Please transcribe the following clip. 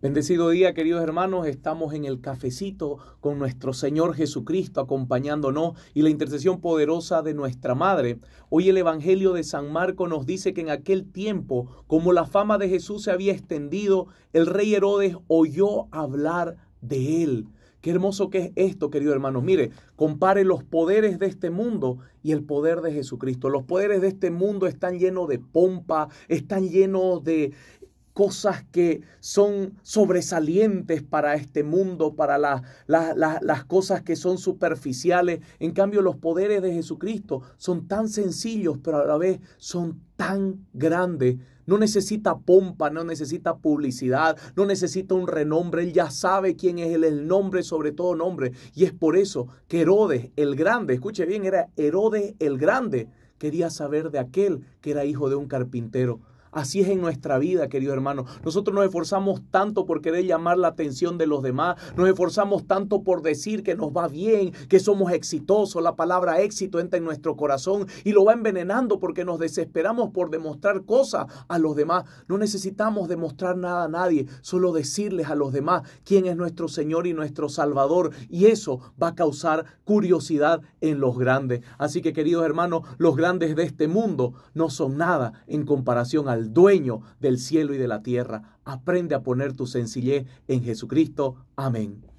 Bendecido día, queridos hermanos. Estamos en el cafecito con nuestro Señor Jesucristo acompañándonos y la intercesión poderosa de nuestra Madre. Hoy el Evangelio de San Marco nos dice que en aquel tiempo, como la fama de Jesús se había extendido, el rey Herodes oyó hablar de él. Qué hermoso que es esto, querido hermanos. Mire, compare los poderes de este mundo y el poder de Jesucristo. Los poderes de este mundo están llenos de pompa, están llenos de cosas que son sobresalientes para este mundo, para las cosas que son superficiales. En cambio, los poderes de Jesucristo son tan sencillos, pero a la vez son tan grandes. No necesita pompa, no necesita publicidad, no necesita un renombre. Él ya sabe quién es él, el nombre, sobre todo nombre. Y es por eso que Herodes el Grande, escuche bien, era Herodes el Grande. Quería saber de aquel que era hijo de un carpintero. Así es en nuestra vida, querido hermano. Nosotros nos esforzamos tanto por querer llamar la atención de los demás. Nos esforzamos tanto por decir que nos va bien, que somos exitosos. La palabra éxito entra en nuestro corazón y lo va envenenando porque nos desesperamos por demostrar cosas a los demás. No necesitamos demostrar nada a nadie, solo decirles a los demás quién es nuestro Señor y nuestro Salvador. Y eso va a causar curiosidad en los grandes. Así que, queridos hermanos, los grandes de este mundo no son nada en comparación a dueño del cielo y de la tierra. Aprende a poner tu sencillez en Jesucristo. Amén.